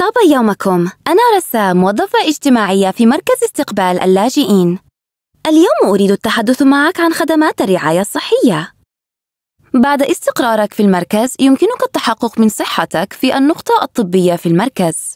طاب يومكم أنا رسام موظفة اجتماعية في مركز استقبال اللاجئين اليوم أريد التحدث معك عن خدمات الرعاية الصحية بعد استقرارك في المركز يمكنك التحقق من صحتك في النقطة الطبية في المركز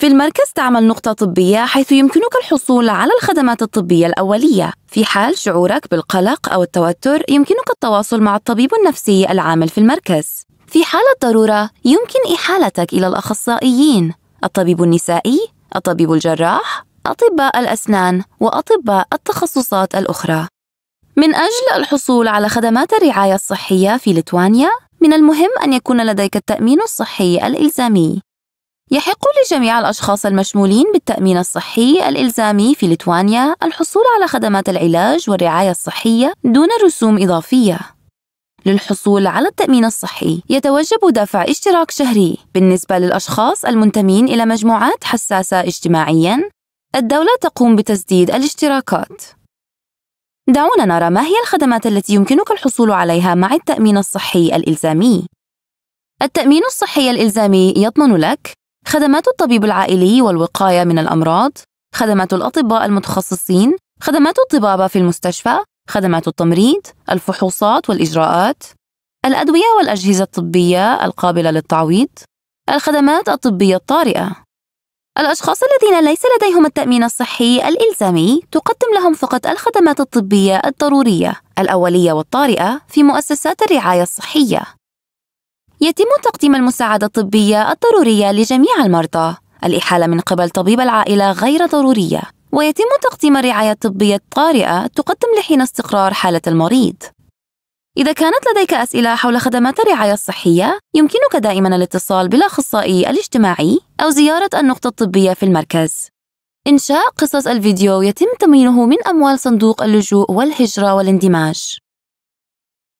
في المركز تعمل نقطة طبية حيث يمكنك الحصول على الخدمات الطبية الأولية في حال شعورك بالقلق أو التوتر يمكنك التواصل مع الطبيب النفسي العامل في المركز في حالة ضرورة يمكن إحالتك إلى الأخصائيين الطبيب النسائي، الطبيب الجراح، أطباء الأسنان وأطباء التخصصات الأخرى. من أجل الحصول على خدمات الرعاية الصحية في ليتوانيا، من المهم أن يكون لديك التأمين الصحي الإلزامي. يحق لجميع الأشخاص المشمولين بالتأمين الصحي الإلزامي في ليتوانيا الحصول على خدمات العلاج والرعاية الصحية دون رسوم إضافية. للحصول على التأمين الصحي يتوجب دفع اشتراك شهري بالنسبة للأشخاص المنتمين إلى مجموعات حساسة اجتماعياً الدولة تقوم بتسديد الاشتراكات دعونا نرى ما هي الخدمات التي يمكنك الحصول عليها مع التأمين الصحي الإلزامي التأمين الصحي الإلزامي يضمن لك خدمات الطبيب العائلي والوقاية من الأمراض خدمات الأطباء المتخصصين خدمات الطبابة في المستشفى خدمات التمريض، الفحوصات والإجراءات، الأدوية والأجهزة الطبية القابلة للتعويض، الخدمات الطبية الطارئة. الأشخاص الذين ليس لديهم التأمين الصحي الإلزامي تقدم لهم فقط الخدمات الطبية الضرورية الأولية والطارئة في مؤسسات الرعاية الصحية. يتم تقديم المساعدة الطبية الضرورية لجميع المرضى. الإحالة من قبل طبيب العائلة غير ضرورية ويتم تقديم الرعاية الطبية الطارئة تقدم لحين استقرار حالة المريض. إذا كانت لديك أسئلة حول خدمات الرعاية الصحية، يمكنك دائما الاتصال بالأخصائي الاجتماعي أو زيارة النقطة الطبية في المركز. إنشاء قصص الفيديو يتم تمويله من أموال صندوق اللجوء والهجرة والاندماج.